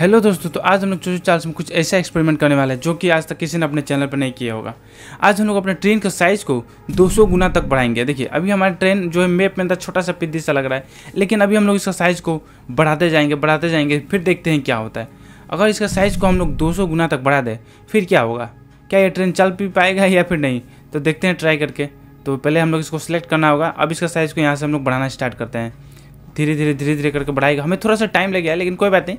hello दोस्तों तो आज हम लोग चोचो चार्ल्स में कुछ ऐसा एक्सपेरिमेंट करने वाला है जो कि आज तक किसी ने अपने चैनल पर नहीं किया होगा आज हम लोग अपने ट्रेन का साइज़ को 200 गुना तक बढ़ाएंगे देखिए अभी हमारे ट्रेन जो है मेप में अंदर छोटा सा पिद्दी सा लग रहा है लेकिन अभी हम लोग इसका साइज़ को बढ़ाते जाएंगे बढ़ाते जाएंगे फिर देखते हैं क्या होता है अगर इसका साइज़ को हम लोग दो गुना तक बढ़ा दें फिर क्या होगा क्या ये ट्रेन चल भी पाएगा या फिर नहीं तो देखते हैं ट्राई करके तो पहले हम लोग इसको सेलेक्ट करना होगा अब इसका साइज़ को यहाँ से हम लोग बढ़ाना स्टार्ट करते हैं धीरे धीरे धीरे धीरे करके बढ़ाएगा हमें थोड़ा सा टाइम लग गया लेकिन कोई बात नहीं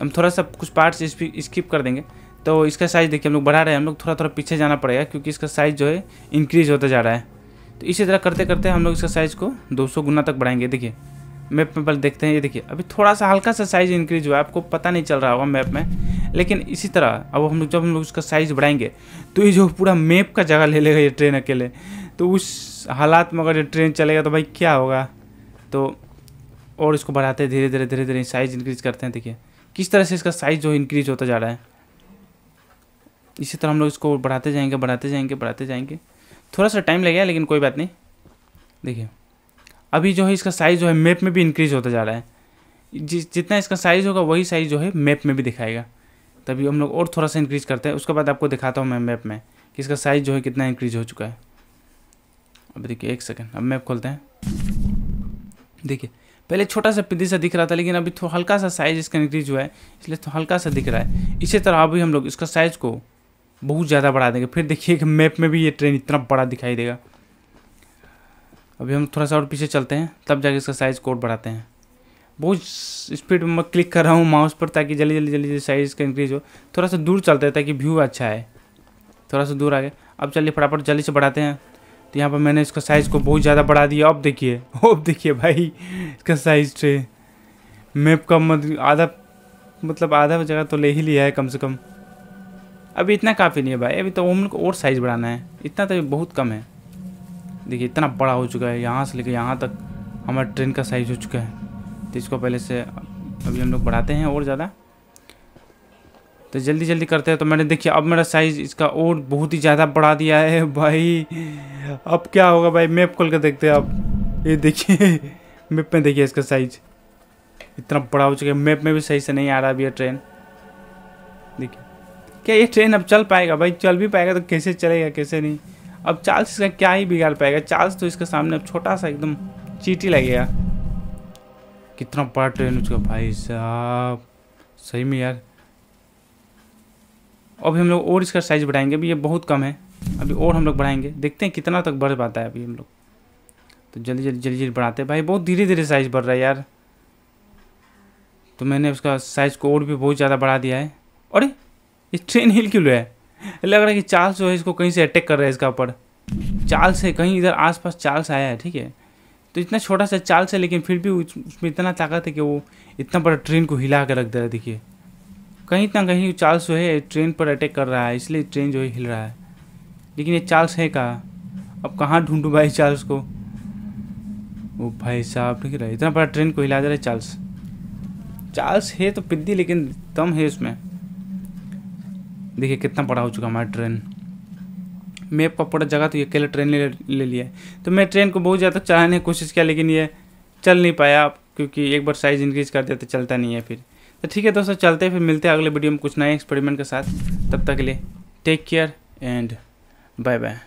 हम थोड़ा सा कुछ पार्ट्स स्किप कर देंगे तो इसका साइज़ देखिए हम लोग बढ़ा रहे हैं हम लोग थोड़ा थोड़ा पीछे जाना पड़ेगा क्योंकि इसका साइज़ जो है इंक्रीज़ होता जा रहा है तो इसी तरह करते करते हम लोग इसका साइज़ को 200 गुना तक बढ़ाएंगे देखिए मैप में पहले देखते हैं ये देखिए अभी थोड़ा सा हल्का सा साइज़ इंक्रीज हुआ है आपको पता नहीं चल रहा होगा मैप में लेकिन इसी तरह अब हम लोग जब हम लोग उसका साइज़ बढ़ाएंगे तो ये जो पूरा मैप का जगह ले लेगा ये ट्रेन अकेले तो उस हालात में अगर ये ट्रेन चलेगा तो भाई क्या होगा तो और इसको बढ़ाते धीरे धीरे धीरे धीरे साइज़ इंक्रीज करते हैं देखिए किस तरह से इसका साइज़ जो इंक्रीज़ होता जा रहा है इसी तरह हम लोग इसको बढ़ाते जाएंगे बढ़ाते जाएंगे बढ़ाते जाएंगे थोड़ा सा टाइम लगेगा लेकिन कोई बात नहीं देखिए अभी जो है इसका साइज़ जो है मैप में भी इंक्रीज़ होता जा रहा है जिस जितना इसका साइज़ होगा वही साइज़ जो है मैप में भी दिखाएगा तभी हम लोग और थोड़ा सा इंक्रीज़ करते हैं उसके बाद आपको दिखाता हूँ मैं मैप में कि इसका साइज़ जो है कितना इंक्रीज़ हो चुका है अब देखिए एक सेकेंड अब मैप खोलते हैं देखिए पहले छोटा सा पिद्दी सा दिख रहा था लेकिन अभी थोड़ा हल्का सा साइज़ इसका इंक्रीज हुआ है इसलिए थोड़ा हल्का सा दिख रहा है इसी तरह अभी हम लोग इसका साइज़ को बहुत ज़्यादा बढ़ा देंगे फिर देखिए मैप में भी ये ट्रेन इतना बड़ा दिखाई देगा अभी हम थोड़ा सा और पीछे चलते हैं तब जाके इसका साइज़ कोड बढ़ाते हैं बहुत स्पीड में मैं क्लिक कर रहा हूँ माउस पर ताकि जल्दी जल्दी जल्दी जल्दी साइज़ का इंक्रीज हो थोड़ा सा दूर चलते हैं ताकि व्यू अच्छा है थोड़ा सा दूर आ गए अब चलिए फटाफट जल्दी से बढ़ाते हैं तो यहाँ पर मैंने इसका साइज़ को बहुत ज़्यादा बढ़ा दिया अब देखिए अब देखिए भाई इसका साइज़ ट्रे मैप का मत आधा मतलब आधा जगह तो ले ही लिया है कम से कम अभी इतना काफ़ी नहीं है भाई अभी तो हम को और साइज़ बढ़ाना है इतना तो बहुत कम है देखिए इतना बड़ा हो चुका है यहाँ से लेकर यहाँ तक हमारा ट्रेन का साइज़ हो चुका है तो इसको पहले से अभी हम लोग बढ़ाते हैं और ज़्यादा तो जल्दी जल्दी करते हैं तो मैंने देखिए अब मेरा साइज़ इसका और बहुत ही ज़्यादा बढ़ा दिया है भाई अब क्या होगा भाई मैप खोल कर देखते हैं आप ये देखिए मैप में देखिए इसका साइज इतना बड़ा हो चुका है मैप में भी सही से नहीं आ रहा अभी ट्रेन देखिए क्या ये ट्रेन अब चल पाएगा भाई चल भी पाएगा तो कैसे चलेगा कैसे नहीं अब चार्ल्स इसका क्या ही बिगाड़ पाएगा चार्ल्स तो इसके सामने अब छोटा सा एकदम चीटी लगेगा कितना बड़ा ट्रेन हो चुका भाई साहब सही में यार अभी हम लोग और इसका साइज़ बढ़ाएंगे अभी ये बहुत कम है अभी और हम लोग बढ़ाएंगे देखते हैं कितना तक बढ़ पाता है अभी हम लोग तो जल्दी जल्दी जल्दी जल्दी बढ़ाते हैं भाई बहुत धीरे धीरे साइज़ बढ़ रहा है यार तो मैंने उसका साइज़ को और भी बहुत ज़्यादा बढ़ा दिया है अरे ये ट्रेन हिल क्यों है लग रहा है कि चार्ल्स जो है इसको कहीं से अटैक कर रहा है इसका ऊपर चार्ल्स है कहीं इधर आसपास चार्ल्स आया है ठीक है तो इतना छोटा सा चार्ल्स है लेकिन फिर भी उसमें इतना ताकत है कि वो इतना बड़ा ट्रेन को हिला कर रख दे रहा है देखिए कहीं ना कहीं चार्ल्स जो है ट्रेन पर अटैक कर रहा है इसलिए ट्रेन जो है हिल रहा है लेकिन ये चार्ल्स है कहाँ अब कहाँ ढूंढूँ भाई चार्ल्स को ओ भाई साहब ठीक है इतना बड़ा ट्रेन को हिला दे रहा है चार्ल्स चार्ल्स है तो पिद्दी लेकिन दम है उसमें देखिए कितना बड़ा हो चुका हमारा ट्रेन मैप का पूरा जगह तो ये अकेला ट्रेन ले ले लिया तो मैं ट्रेन को बहुत ज़्यादा चलाने की कोशिश किया लेकिन ये चल नहीं पाया आप क्योंकि एक बार साइज़ इंक्रीज कर दिया तो चलता नहीं है फिर तो ठीक है दोस्तों चलते हैं फिर मिलते हैं अगले वीडियो में कुछ नए एक्सपेरिमेंट के साथ तब तक के लिए टेक केयर एंड 拜拜。